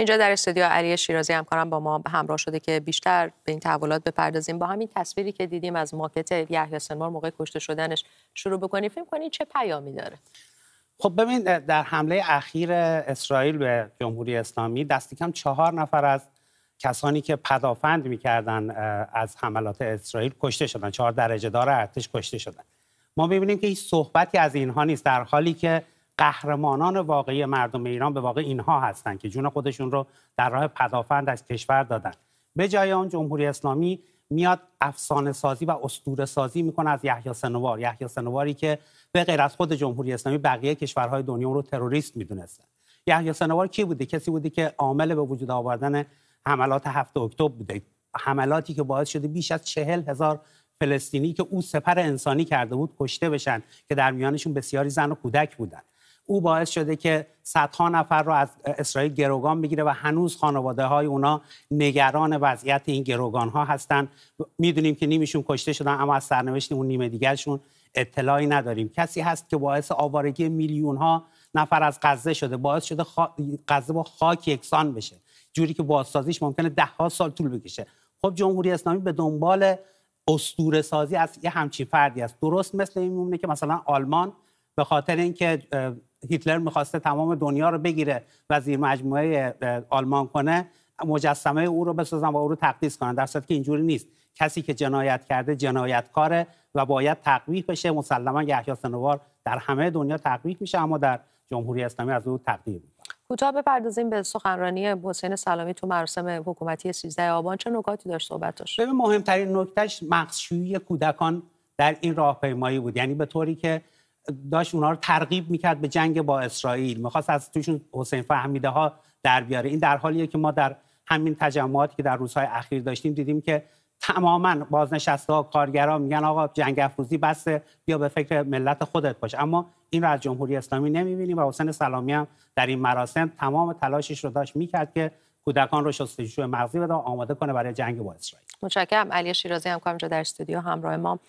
اینجا در استودیو علی شیرازی همکارم با ما همراه شده که بیشتر به این تحولات بپردازیم با همین تصویری که دیدیم از ماکت یحیی سنوار موقع کشته شدنش شروع بکنیم فکر کنید چه پیامی داره خب ببین در حمله اخیر اسرائیل به جمهوری اسلامی دستی کم چهار نفر از کسانی که پدافند میکردن از حملات اسرائیل کشته شدن چهار درجه دار ارتش کشته شدن ما میبینیم که هیچ صحبتی از اینها نیست در حالی که قهرمانان واقعی مردم ایران به واقع اینها هستند که جون خودشون رو در راه پدافند از کشور دادن به جای آن جمهوری اسلامی میاد افسانه سازی و اسطوره سازی میکنه از یحیی سنوار یحیی سنواری که به غیر از خود جمهوری اسلامی بقیه کشورهای دنیا رو تروریست میدونسته یحیی سنوار کی بوده کسی بوده که عامل به وجود آوردن حملات 7 اکتبر بوده حملاتی که باعث شده بیش از چهل هزار فلسطینی که او سپر انسانی کرده بود کشته بشن که در میانشون بسیاری زن و کودک بودند او باعث شده که صدها نفر رو از اسرائیل گروگان بگیره و هنوز خانواده های اونا نگران وضعیت این گروگان ها هستن میدونیم که نیمیشون کشته شدن اما از سرنوشت اون نیمه دیگرشون اطلاعی نداریم کسی هست که باعث آوارگی میلیون ها نفر از غزه شده باعث شده خا... با خاک یکسان بشه جوری که بازسازیش ممکنه ده ها سال طول بکشه خب جمهوری اسلامی به دنبال اسطوره سازی از یه همچین فردی است درست مثل این میمونه که مثلا آلمان به خاطر اینکه هیتلر میخواسته تمام دنیا رو بگیره و مجموعه آلمان کنه مجسمه او رو بسازن و او رو تقدیس کنن در صورتی که اینجوری نیست کسی که جنایت کرده جنایتکاره و باید تقویح بشه مسلما یحیی سنوار در همه دنیا تقویح میشه اما در جمهوری اسلامی از او تقدیر کوتاه بپردازیم به سخنرانی حسین سلامی تو مراسم حکومتی 13 آبان چه نکاتی داشت صحبتش مهمترین نکتهش مغزشویی کودکان در این راهپیمایی بود یعنی به طوری که داشت اونا رو ترغیب میکرد به جنگ با اسرائیل میخواست از توشون حسین فهمیده ها در بیاره این در حالیه که ما در همین تجمعاتی که در روزهای اخیر داشتیم دیدیم که تماما بازنشسته ها کارگرا میگن آقا جنگ افروزی بسته بیا به فکر ملت خودت باش اما این رو از جمهوری اسلامی نمیبینیم و حسین سلامی هم در این مراسم تمام تلاشش رو داشت میکرد که کودکان رو شستشو مغزی بده آماده کنه برای جنگ با اسرائیل متشکرم علی شیرازی همکارم در استودیو همراه ما